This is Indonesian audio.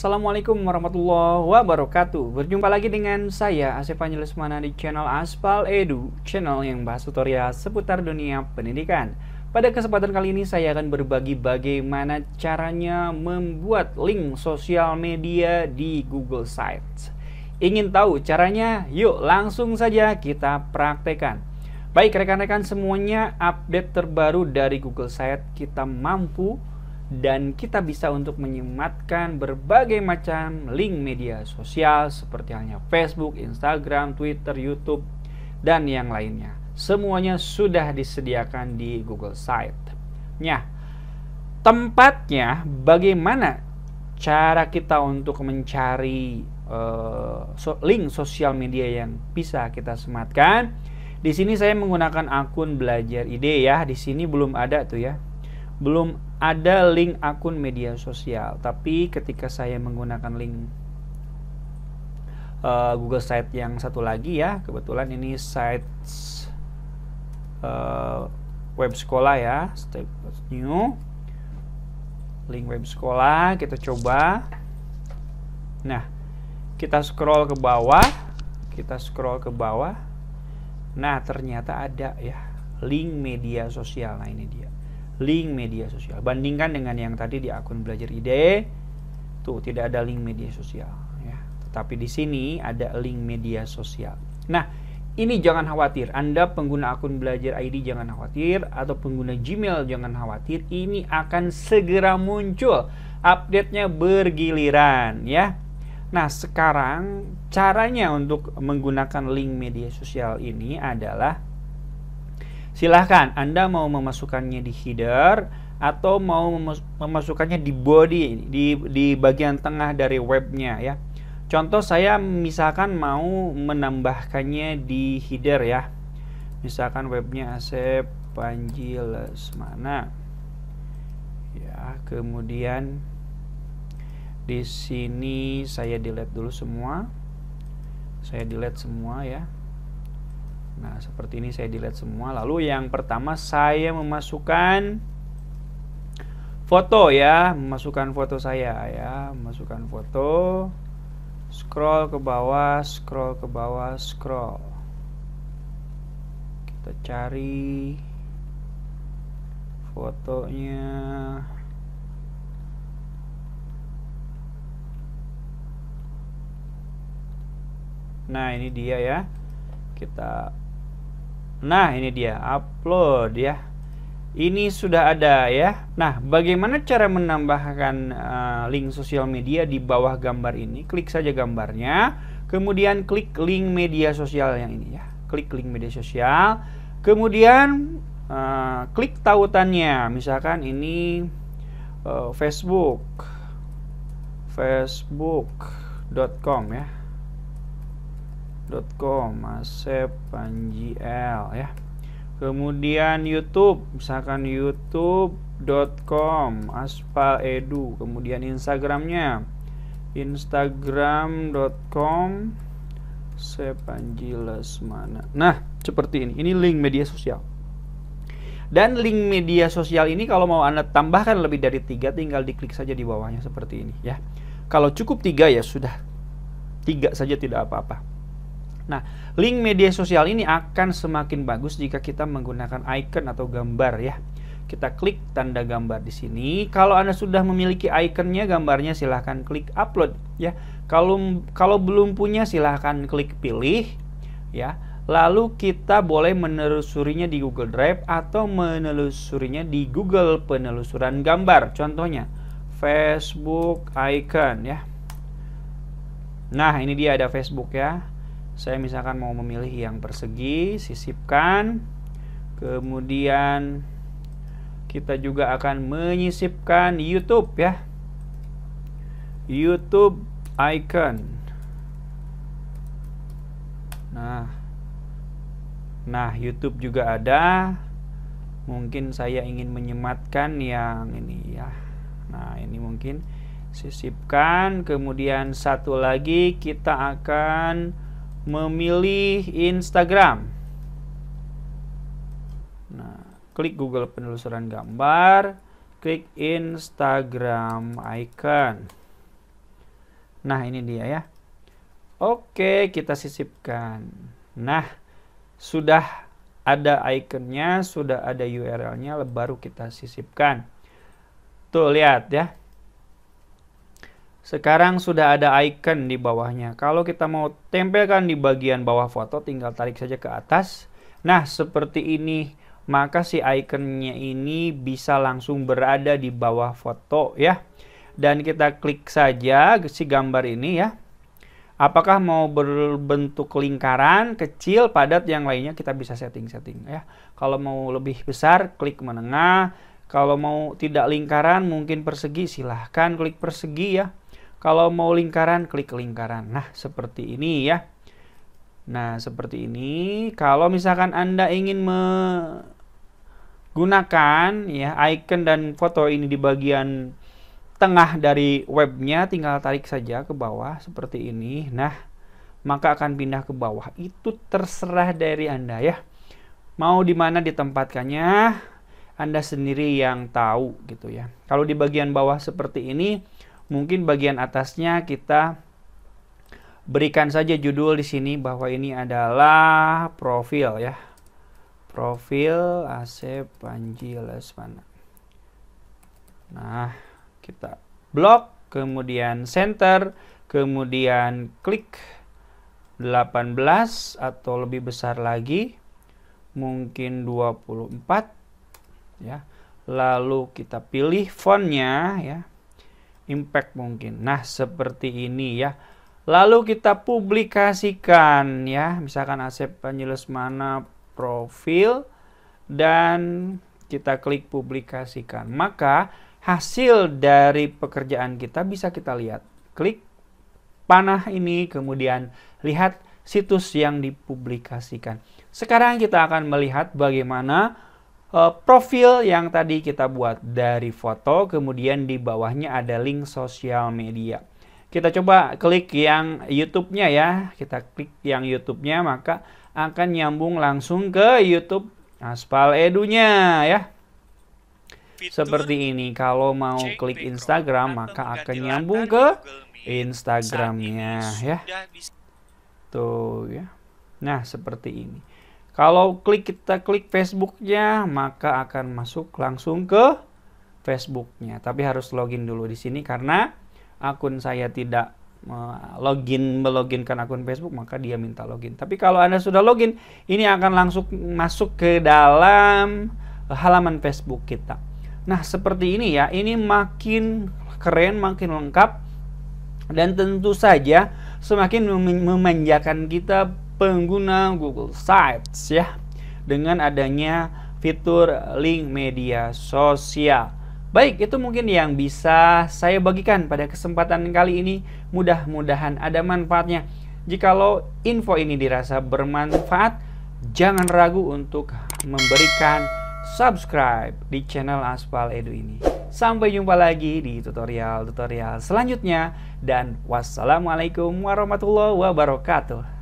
Assalamualaikum warahmatullahi wabarakatuh Berjumpa lagi dengan saya Asep Panjelesmana di channel Aspal Edu Channel yang bahas tutorial seputar dunia pendidikan Pada kesempatan kali ini saya akan berbagi bagaimana caranya membuat link sosial media di Google Sites Ingin tahu caranya? Yuk langsung saja kita praktekan Baik rekan-rekan semuanya update terbaru dari Google Sites kita mampu dan kita bisa untuk menyematkan berbagai macam link media sosial seperti halnya Facebook, Instagram, Twitter, YouTube, dan yang lainnya. Semuanya sudah disediakan di Google Site. Ya, tempatnya bagaimana cara kita untuk mencari uh, link sosial media yang bisa kita sematkan. Di sini saya menggunakan akun belajar ide ya. Di sini belum ada tuh ya belum ada link akun media sosial, tapi ketika saya menggunakan link uh, Google Site yang satu lagi ya, kebetulan ini sites uh, web sekolah ya, step new link web sekolah, kita coba. Nah, kita scroll ke bawah, kita scroll ke bawah. Nah, ternyata ada ya link media sosial. Nah, ini dia link media sosial. Bandingkan dengan yang tadi di akun belajar ide, tuh tidak ada link media sosial. Ya. Tetapi di sini ada link media sosial. Nah, ini jangan khawatir. Anda pengguna akun belajar ID jangan khawatir atau pengguna Gmail jangan khawatir. Ini akan segera muncul. Update-nya bergiliran ya. Nah, sekarang caranya untuk menggunakan link media sosial ini adalah Silahkan Anda mau memasukkannya di header atau mau memasukkannya di body di di bagian tengah dari webnya ya. Contoh saya misalkan mau menambahkannya di header ya. Misalkan webnya Asep Panji Lesmana. Ya, kemudian di sini saya delete dulu semua. Saya delete semua ya. Nah, seperti ini saya delete semua. Lalu yang pertama saya memasukkan foto ya, memasukkan foto saya ya, memasukkan foto. Scroll ke bawah, scroll ke bawah, scroll. Kita cari fotonya. Nah, ini dia ya. Kita Nah, ini dia upload ya. Ini sudah ada ya. Nah, bagaimana cara menambahkan uh, link sosial media di bawah gambar ini? Klik saja gambarnya, kemudian klik link media sosial yang ini ya. Klik link media sosial, kemudian uh, klik tautannya. Misalkan ini uh, Facebook facebook.com ya .com Asep Panji L ya. Kemudian YouTube, misalkan youtube.com Aspal Edu. Kemudian Instagramnya instagram.com Sepanji Lesmana. Nah, seperti ini. Ini link media sosial. Dan link media sosial ini kalau mau Anda tambahkan lebih dari tiga tinggal diklik saja di bawahnya seperti ini ya. Kalau cukup tiga ya sudah. Tiga saja tidak apa-apa. Nah, link media sosial ini akan semakin bagus jika kita menggunakan icon atau gambar ya. Kita klik tanda gambar di sini. Kalau Anda sudah memiliki ikonnya, gambarnya silahkan klik upload ya. Kalau kalau belum punya silahkan klik pilih ya. Lalu kita boleh menelusurinya di Google Drive atau menelusurinya di Google penelusuran gambar. Contohnya Facebook icon ya. Nah, ini dia ada Facebook ya saya misalkan mau memilih yang persegi sisipkan kemudian kita juga akan menyisipkan YouTube ya YouTube icon nah nah YouTube juga ada mungkin saya ingin menyematkan yang ini ya nah ini mungkin sisipkan kemudian satu lagi kita akan memilih Instagram. Nah, klik Google penelusuran gambar, klik Instagram icon. Nah, ini dia ya. Oke, kita sisipkan. Nah, sudah ada ikonnya, sudah ada URL-nya, baru kita sisipkan. Tuh, lihat ya. Sekarang sudah ada icon di bawahnya. Kalau kita mau tempelkan di bagian bawah foto, tinggal tarik saja ke atas. Nah, seperti ini. Maka si iconnya ini bisa langsung berada di bawah foto ya. Dan kita klik saja si gambar ini ya. Apakah mau berbentuk lingkaran, kecil, padat, yang lainnya kita bisa setting-setting ya. Kalau mau lebih besar, klik menengah. Kalau mau tidak lingkaran, mungkin persegi, silahkan klik persegi ya kalau mau lingkaran, klik lingkaran. Nah, seperti ini ya. Nah, seperti ini. Kalau misalkan Anda ingin menggunakan ya icon dan foto ini di bagian tengah dari webnya, tinggal tarik saja ke bawah seperti ini. Nah, maka akan pindah ke bawah. Itu terserah dari Anda ya. Mau di mana ditempatkannya, Anda sendiri yang tahu gitu ya. Kalau di bagian bawah seperti ini, mungkin bagian atasnya kita berikan saja judul di sini bahwa ini adalah profil ya. Profil AC Panji Lesmana. Nah, kita blok, kemudian center, kemudian klik 18 atau lebih besar lagi mungkin 24 ya. Lalu kita pilih fontnya ya impact mungkin. Nah, seperti ini ya. Lalu kita publikasikan ya, misalkan Asep Penyeles mana profil dan kita klik publikasikan. Maka hasil dari pekerjaan kita bisa kita lihat. Klik panah ini kemudian lihat situs yang dipublikasikan. Sekarang kita akan melihat bagaimana Eh, profil yang tadi kita buat dari foto, kemudian di bawahnya ada link sosial media. Kita coba klik yang YouTube-nya ya, kita klik yang YouTube-nya maka akan nyambung langsung ke YouTube Aspal Edunya ya. Seperti ini, kalau mau klik Instagram maka akan nyambung ke Instagramnya ya. Tuh ya. Nah, seperti ini. Kalau klik kita klik Facebooknya, maka akan masuk langsung ke Facebooknya. Tapi harus login dulu di sini karena akun saya tidak login meloginkan akun Facebook maka dia minta login. Tapi kalau Anda sudah login, ini akan langsung masuk ke dalam halaman Facebook kita. Nah, seperti ini ya. Ini makin keren, makin lengkap dan tentu saja semakin memanjakan kita pengguna Google Sites ya dengan adanya fitur link media sosial. Baik, itu mungkin yang bisa saya bagikan pada kesempatan kali ini. Mudah-mudahan ada manfaatnya. Jikalau info ini dirasa bermanfaat, jangan ragu untuk memberikan subscribe di channel Aspal Edu ini. Sampai jumpa lagi di tutorial-tutorial selanjutnya dan wassalamualaikum warahmatullahi wabarakatuh.